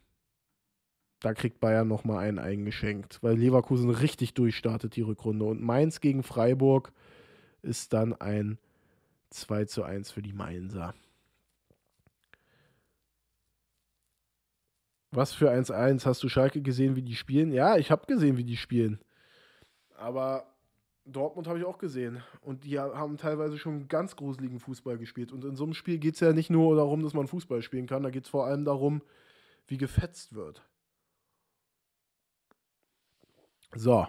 Da kriegt Bayern nochmal einen eingeschenkt, weil Leverkusen richtig durchstartet die Rückrunde. Und Mainz gegen Freiburg ist dann ein 2 zu 1 für die Mainzer. Was für 1-1? Hast du Schalke gesehen, wie die spielen? Ja, ich habe gesehen, wie die spielen. Aber Dortmund habe ich auch gesehen. Und die haben teilweise schon ganz gruseligen Fußball gespielt. Und in so einem Spiel geht es ja nicht nur darum, dass man Fußball spielen kann, da geht es vor allem darum, wie gefetzt wird. So.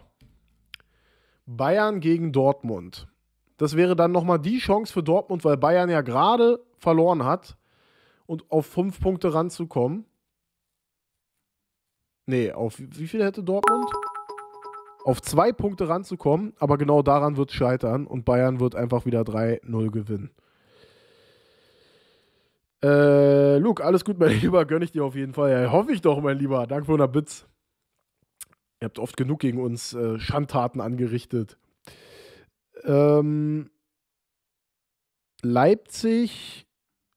Bayern gegen Dortmund. Das wäre dann nochmal die Chance für Dortmund, weil Bayern ja gerade verloren hat und auf fünf Punkte ranzukommen. Nee, auf wie viel hätte Dortmund? auf zwei Punkte ranzukommen, aber genau daran wird es scheitern und Bayern wird einfach wieder 3-0 gewinnen. Äh, Luke, alles gut, mein Lieber, gönne ich dir auf jeden Fall. Ja, hoffe ich doch, mein Lieber. Danke für 100 Bits. Ihr habt oft genug gegen uns äh, Schandtaten angerichtet. Ähm, Leipzig,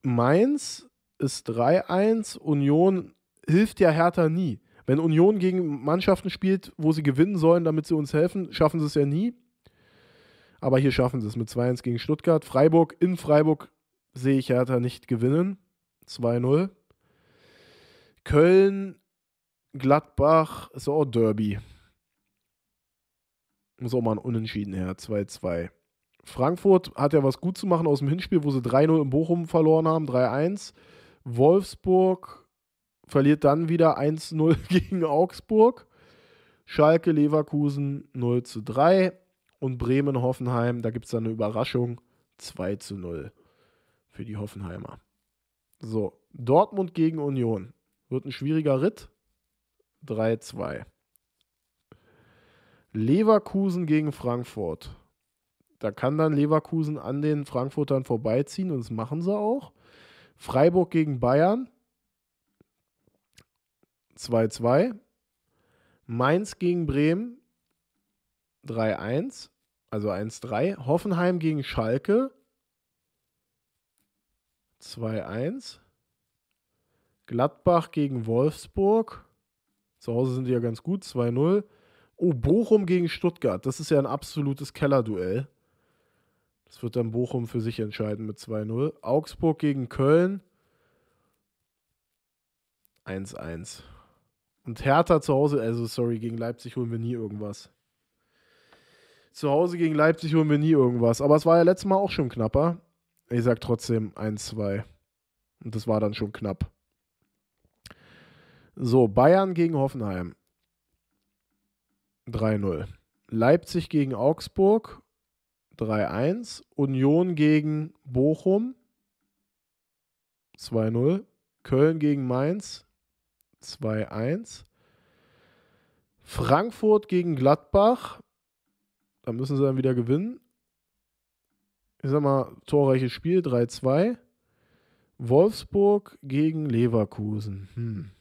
Mainz ist 3-1. Union hilft ja Hertha nie. Wenn Union gegen Mannschaften spielt, wo sie gewinnen sollen, damit sie uns helfen, schaffen sie es ja nie. Aber hier schaffen sie es mit 2-1 gegen Stuttgart. Freiburg, in Freiburg sehe ich Hertha nicht gewinnen. 2-0. Köln, Gladbach, ist auch Derby. Muss auch mal ein Unentschieden her, 2-2. Frankfurt hat ja was gut zu machen aus dem Hinspiel, wo sie 3-0 in Bochum verloren haben, 3-1. Wolfsburg, verliert dann wieder 1-0 gegen Augsburg. Schalke, Leverkusen 0 zu 3 und Bremen, Hoffenheim, da gibt es dann eine Überraschung 2 zu 0 für die Hoffenheimer. So, Dortmund gegen Union wird ein schwieriger Ritt 3-2. Leverkusen gegen Frankfurt. Da kann dann Leverkusen an den Frankfurtern vorbeiziehen und das machen sie auch. Freiburg gegen Bayern 2-2. Mainz gegen Bremen 3-1, also 1-3. Hoffenheim gegen Schalke 2-1. Gladbach gegen Wolfsburg. Zu Hause sind die ja ganz gut, 2-0. Oh, Bochum gegen Stuttgart. Das ist ja ein absolutes Kellerduell. Das wird dann Bochum für sich entscheiden mit 2-0. Augsburg gegen Köln 1-1. Und Hertha zu Hause, also sorry, gegen Leipzig holen wir nie irgendwas. Zu Hause gegen Leipzig holen wir nie irgendwas. Aber es war ja letztes Mal auch schon knapper. Ich sag trotzdem 1-2. Und das war dann schon knapp. So, Bayern gegen Hoffenheim. 3-0. Leipzig gegen Augsburg 3-1. Union gegen Bochum 2-0. Köln gegen Mainz 2-1. Frankfurt gegen Gladbach. Da müssen sie dann wieder gewinnen. Ich sag mal, torreiches Spiel, 3-2. Wolfsburg gegen Leverkusen. Hm.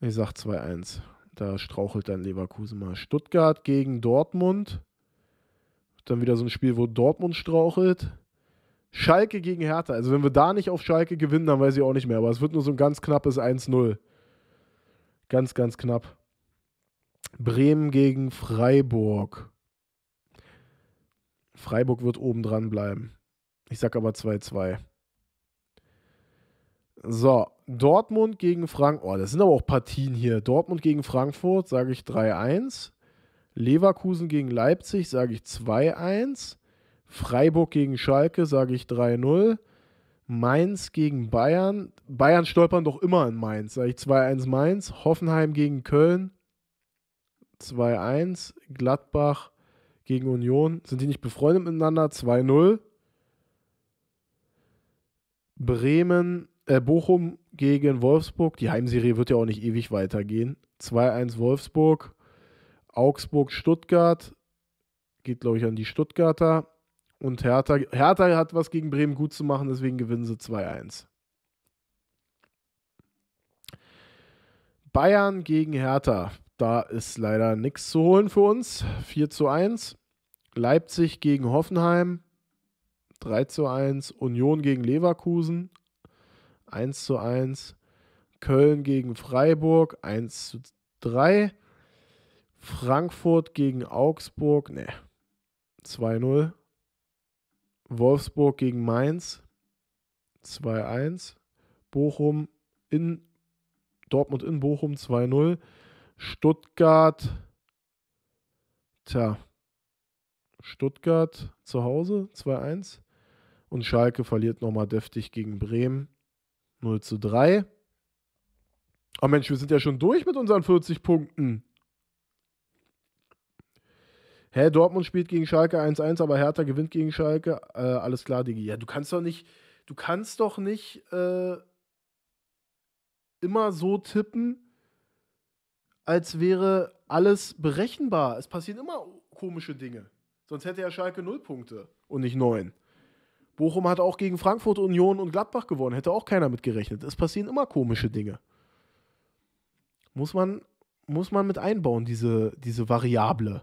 Ich sag 2-1. Da strauchelt dann Leverkusen mal. Stuttgart gegen Dortmund. Dann wieder so ein Spiel, wo Dortmund strauchelt. Schalke gegen Hertha. Also, wenn wir da nicht auf Schalke gewinnen, dann weiß ich auch nicht mehr. Aber es wird nur so ein ganz knappes 1-0. Ganz, ganz knapp. Bremen gegen Freiburg. Freiburg wird oben dran bleiben. Ich sag aber 2-2. So, Dortmund gegen Frankfurt. Oh, das sind aber auch Partien hier. Dortmund gegen Frankfurt sage ich 3-1. Leverkusen gegen Leipzig sage ich 2-1. Freiburg gegen Schalke sage ich 3-0. Mainz gegen Bayern. Bayern stolpern doch immer in Mainz, sage ich 2-1 Mainz. Hoffenheim gegen Köln 2-1. Gladbach gegen Union. Sind die nicht befreundet miteinander? 2-0. Bremen, äh, Bochum gegen Wolfsburg. Die Heimserie wird ja auch nicht ewig weitergehen. 2-1 Wolfsburg. Augsburg, Stuttgart. Geht, glaube ich, an die Stuttgarter. Und Hertha, Hertha hat was gegen Bremen gut zu machen, deswegen gewinnen sie 2-1. Bayern gegen Hertha. Da ist leider nichts zu holen für uns. 4 zu 1. Leipzig gegen Hoffenheim. 3 zu 1. Union gegen Leverkusen. 1 zu 1. Köln gegen Freiburg. 1 zu 3. Frankfurt gegen Augsburg. Ne. 2-0. Wolfsburg gegen Mainz 2-1. Bochum in Dortmund in Bochum 2-0. Stuttgart, tja, Stuttgart zu Hause 2-1. Und Schalke verliert nochmal deftig gegen Bremen 0 zu 3. Oh Mensch, wir sind ja schon durch mit unseren 40 Punkten hä, Dortmund spielt gegen Schalke 1-1, aber Hertha gewinnt gegen Schalke. Äh, alles klar, Digi. Ja, du kannst doch nicht, du kannst doch nicht äh, immer so tippen, als wäre alles berechenbar. Es passieren immer komische Dinge. Sonst hätte ja Schalke 0 Punkte und nicht 9. Bochum hat auch gegen Frankfurt, Union und Gladbach gewonnen. Hätte auch keiner mit gerechnet. Es passieren immer komische Dinge. Muss man, muss man mit einbauen, diese, diese Variable.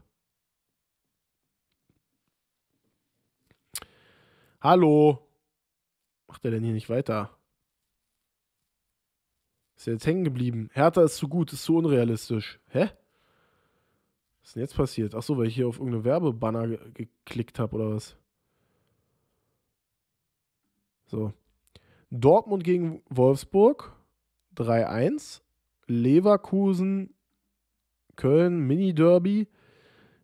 Hallo? Macht er denn hier nicht weiter? Ist er jetzt hängen geblieben? Hertha ist zu gut, ist zu unrealistisch. Hä? Was ist denn jetzt passiert? Achso, weil ich hier auf irgendeine Werbebanner ge geklickt habe oder was? So. Dortmund gegen Wolfsburg 3-1. Leverkusen, Köln, Mini-Derby.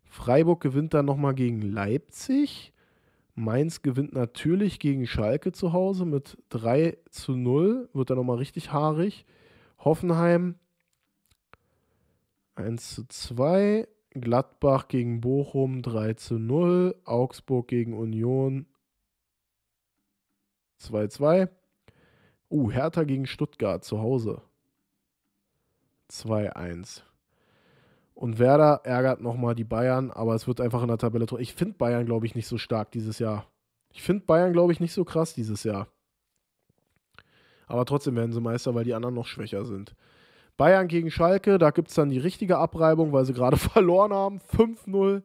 Freiburg gewinnt dann nochmal gegen Leipzig. Mainz gewinnt natürlich gegen Schalke zu Hause mit 3 zu 0. Wird dann nochmal richtig haarig. Hoffenheim 1 zu 2. Gladbach gegen Bochum 3 zu 0. Augsburg gegen Union 2 zu 2. Uh, Hertha gegen Stuttgart zu Hause 2 zu 1. Und Werder ärgert nochmal die Bayern, aber es wird einfach in der Tabelle. Ich finde Bayern, glaube ich, nicht so stark dieses Jahr. Ich finde Bayern, glaube ich, nicht so krass dieses Jahr. Aber trotzdem werden sie Meister, weil die anderen noch schwächer sind. Bayern gegen Schalke, da gibt es dann die richtige Abreibung, weil sie gerade verloren haben. 5-0.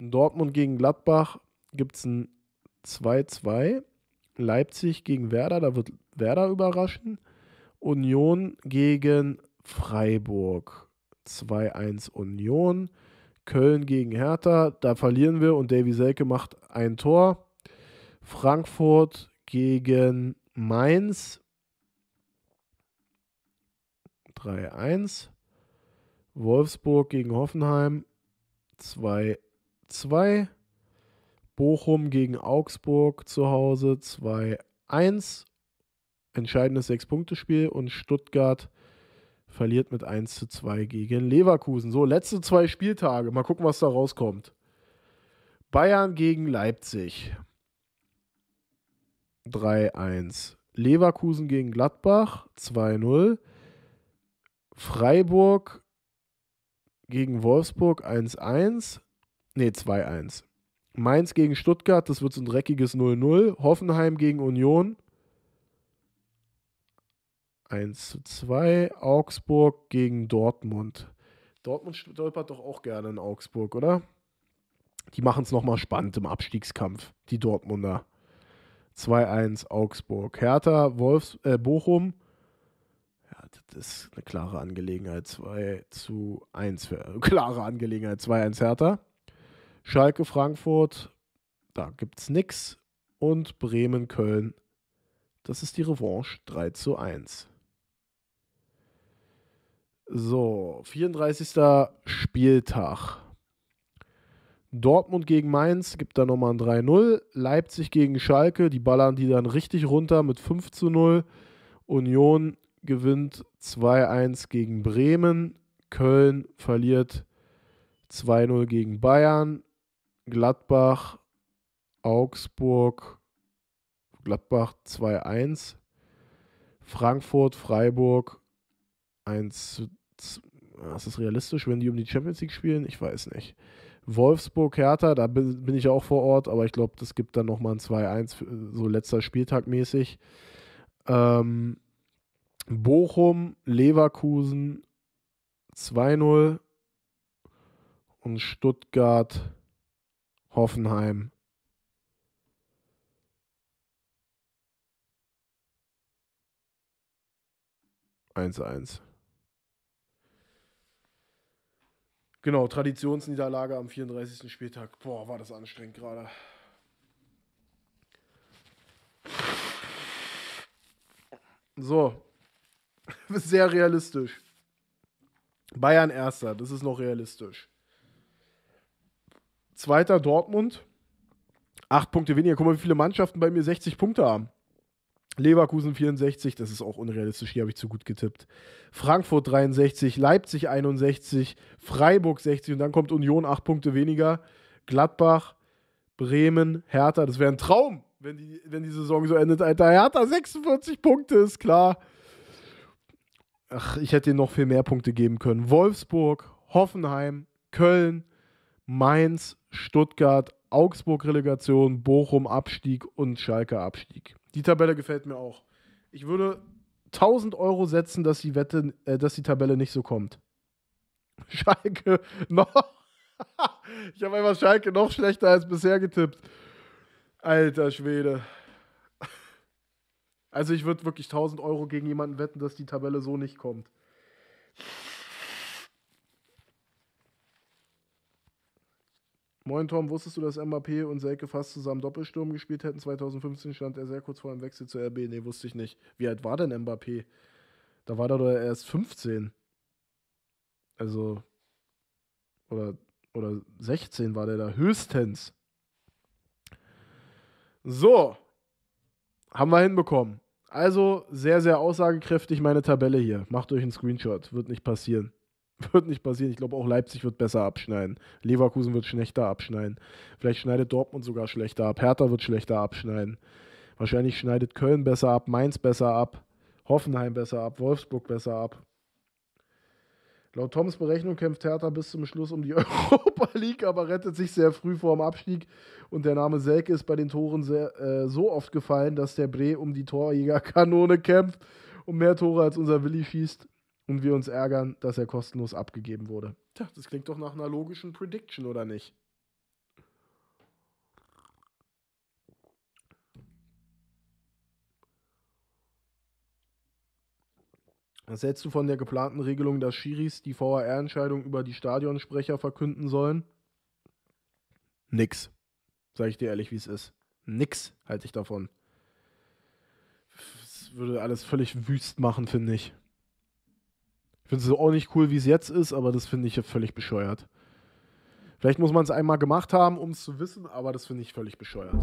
Dortmund gegen Gladbach gibt es ein 2-2. Leipzig gegen Werder, da wird Werder überraschen. Union gegen Freiburg. 2-1 Union. Köln gegen Hertha, da verlieren wir und Davy Selke macht ein Tor. Frankfurt gegen Mainz 3-1. Wolfsburg gegen Hoffenheim 2-2. Bochum gegen Augsburg zu Hause 2-1. Entscheidendes Sechs-Punkte-Spiel und Stuttgart verliert mit 1 zu 2 gegen Leverkusen. So, letzte zwei Spieltage. Mal gucken, was da rauskommt. Bayern gegen Leipzig. 3-1. Leverkusen gegen Gladbach 2-0. Freiburg gegen Wolfsburg 1-1. Ne, 2-1. Mainz gegen Stuttgart, das wird so ein dreckiges 0-0. Hoffenheim gegen Union 1 zu 2. Augsburg gegen Dortmund. Dortmund stolpert doch auch gerne in Augsburg, oder? Die machen es nochmal spannend im Abstiegskampf, die Dortmunder. 2-1 Augsburg. Hertha, Wolfs, äh, Bochum. Ja, das ist eine klare Angelegenheit. 2 zu 1. klare Angelegenheit. 2-1 Hertha. Schalke, Frankfurt. Da gibt es nichts. Und Bremen, Köln. Das ist die Revanche 3 zu 1. So, 34. Spieltag. Dortmund gegen Mainz gibt da nochmal ein 3-0. Leipzig gegen Schalke, die ballern die dann richtig runter mit 5 0. Union gewinnt 2-1 gegen Bremen. Köln verliert 2-0 gegen Bayern. Gladbach, Augsburg, Gladbach 2-1. Frankfurt, Freiburg 1 zu 2. Ah, ist das realistisch, wenn die um die Champions League spielen? Ich weiß nicht. Wolfsburg, Hertha, da bin, bin ich auch vor Ort, aber ich glaube, das gibt dann nochmal ein 2-1, so letzter Spieltag mäßig. Ähm, Bochum, Leverkusen 2-0 und Stuttgart, Hoffenheim 2 Eins eins. Genau, Traditionsniederlage am 34. Spieltag. Boah, war das anstrengend gerade. So. Sehr realistisch. Bayern erster, das ist noch realistisch. Zweiter Dortmund. Acht Punkte weniger. Guck mal, wie viele Mannschaften bei mir 60 Punkte haben. Leverkusen 64, das ist auch unrealistisch, hier habe ich zu gut getippt. Frankfurt 63, Leipzig 61, Freiburg 60 und dann kommt Union 8 Punkte weniger, Gladbach, Bremen, Hertha. Das wäre ein Traum, wenn die, wenn die Saison so endet, Alter. Hertha 46 Punkte, ist klar. Ach, ich hätte ihnen noch viel mehr Punkte geben können. Wolfsburg, Hoffenheim, Köln, Mainz, Stuttgart, Augsburg Relegation, Bochum Abstieg und Schalke Abstieg. Die Tabelle gefällt mir auch. Ich würde 1000 Euro setzen, dass die Wette, äh, dass die Tabelle nicht so kommt. Schalke noch. ich habe einfach Schalke noch schlechter als bisher getippt. Alter Schwede. Also ich würde wirklich 1000 Euro gegen jemanden wetten, dass die Tabelle so nicht kommt. Moin Tom, wusstest du, dass MAP und Selke fast zusammen Doppelsturm gespielt hätten? 2015 stand er sehr kurz vor einem Wechsel zur RB. Nee, wusste ich nicht. Wie alt war denn Mbappé? Da war er doch erst 15. Also, oder, oder 16 war der da höchstens. So, haben wir hinbekommen. Also sehr, sehr aussagekräftig meine Tabelle hier. Macht euch einen Screenshot, wird nicht passieren. Wird nicht passieren. Ich glaube, auch Leipzig wird besser abschneiden. Leverkusen wird schlechter abschneiden. Vielleicht schneidet Dortmund sogar schlechter ab. Hertha wird schlechter abschneiden. Wahrscheinlich schneidet Köln besser ab, Mainz besser ab, Hoffenheim besser ab, Wolfsburg besser ab. Laut Toms Berechnung kämpft Hertha bis zum Schluss um die Europa League, aber rettet sich sehr früh vor dem Abstieg. Und der Name Selke ist bei den Toren sehr, äh, so oft gefallen, dass der Bre um die Torjägerkanone kämpft und mehr Tore als unser Willi schießt und wir uns ärgern, dass er kostenlos abgegeben wurde. Tja, das klingt doch nach einer logischen Prediction, oder nicht? Was hältst du von der geplanten Regelung, dass Schiris die VAR-Entscheidung über die Stadionsprecher verkünden sollen? Nix. Sag ich dir ehrlich, wie es ist. Nix halte ich davon. Das würde alles völlig wüst machen, finde ich. Ich finde es auch nicht cool, wie es jetzt ist, aber das finde ich ja völlig bescheuert. Vielleicht muss man es einmal gemacht haben, um es zu wissen, aber das finde ich völlig bescheuert.